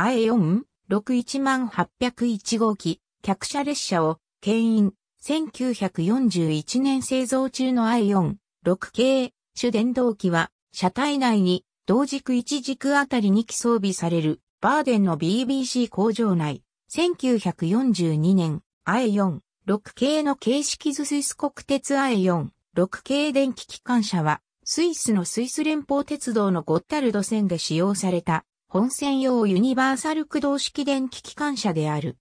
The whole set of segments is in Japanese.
エ4 6 1 8 0 1号機、客車列車を、牽引、1941年製造中の I4、6系、主電動機は、車体内に、同軸一軸あたり2機装備される、バーデンの BBC 工場内、1942年、I4、6系の形式図スイス国鉄 I4、6系電気機関車は、スイスのスイス連邦鉄道のゴッタルド線で使用された本線用ユニバーサル駆動式電気機関車である。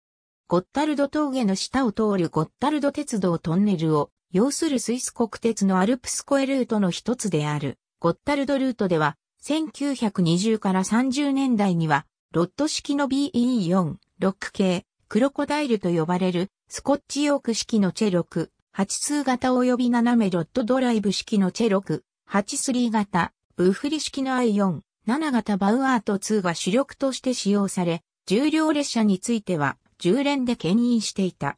ゴッタルド峠の下を通るゴッタルド鉄道トンネルを要するスイス国鉄のアルプスコエルートの一つであるゴッタルドルートでは1920から30年代にはロッド式の BE4、6系、クロコダイルと呼ばれるスコッチヨーク式のチェ6、8通型及び斜めロッドドライブ式のチェ6、8スリー型、ブフリ式の I4、7型バウアート2が主力として使用され、重量列車については10連で牽引していた。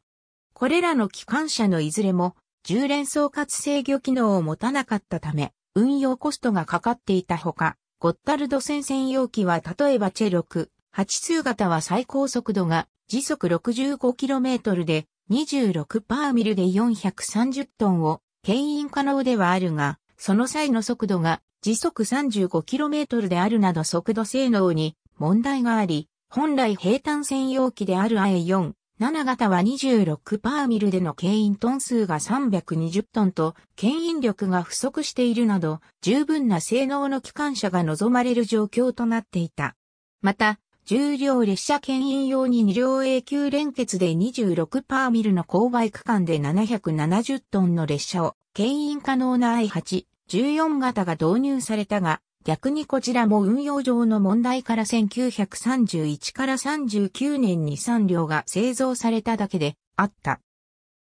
これらの機関車のいずれも10連総括制御機能を持たなかったため、運用コストがかかっていたほか、ゴッタルド戦専用機は例えばチェ6、8通型は最高速度が時速 65km で26パーミルで430トンを牽引可能ではあるが、その際の速度が時速 35km であるなど速度性能に問題があり、本来平坦専用機である IA4、7型は26パーミルでの牽引トン数が320トンと、牽引力が不足しているなど、十分な性能の機関車が望まれる状況となっていた。また、重量列車牽引用に2両永久連結で26パーミルの勾配区間で770トンの列車を、牽引可能な i8、14型が導入されたが、逆にこちらも運用上の問題から1931から39年に3両が製造されただけであった。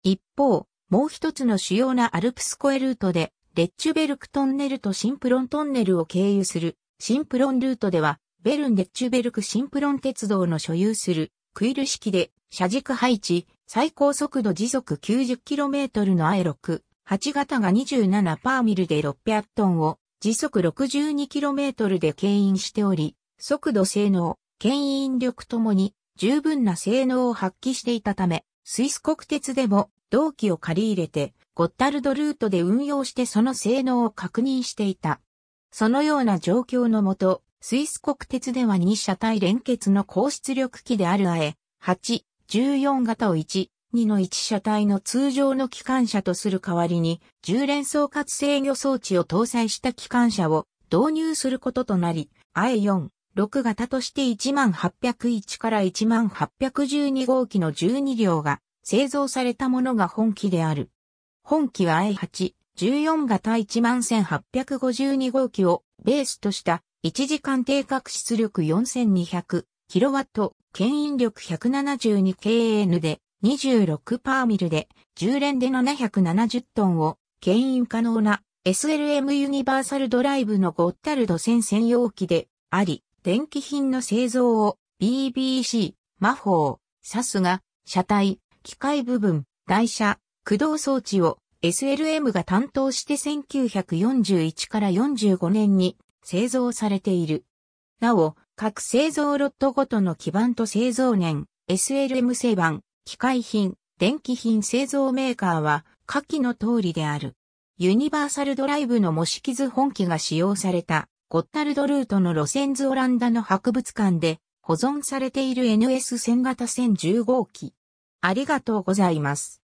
一方、もう一つの主要なアルプスコエルートで、レッチュベルクトンネルとシンプロントンネルを経由するシンプロンルートでは、ベルン・レッチュベルク・シンプロン鉄道の所有するクイル式で車軸配置、最高速度時速 90km の i6、8型が27パーミルで600トンを時速 62km で牽引しており、速度性能、牽引力ともに十分な性能を発揮していたため、スイス国鉄でも同期を借り入れて、ゴッタルドルートで運用してその性能を確認していた。そのような状況のもと、スイス国鉄では2車体連結の高出力機である A8、14型を1、2の1車体の通常の機関車とする代わりに、10連装括制御装置を搭載した機関車を導入することとなり、I4、6型として1801から1812号機の12両が製造されたものが本機である。本機は I8、14型11852号機をベースとした1時間定格出力 4200kW、牽引力 172kN で26パーミルで10連で770トンを牽引可能な SLM ユニバーサルドライブのゴッタルド線専用機であり、電気品の製造を BBC、魔法、サスが車体、機械部分、台車、駆動装置を SLM が担当して1941から45年に製造されている。なお、各製造ロットごとの基板と製造年、SLM 製版、機械品、電気品製造メーカーは下記の通りである。ユニバーサルドライブの模式図本機が使用されたゴッタルドルートの路線図オランダの博物館で保存されている NS 1000型1015機。ありがとうございます。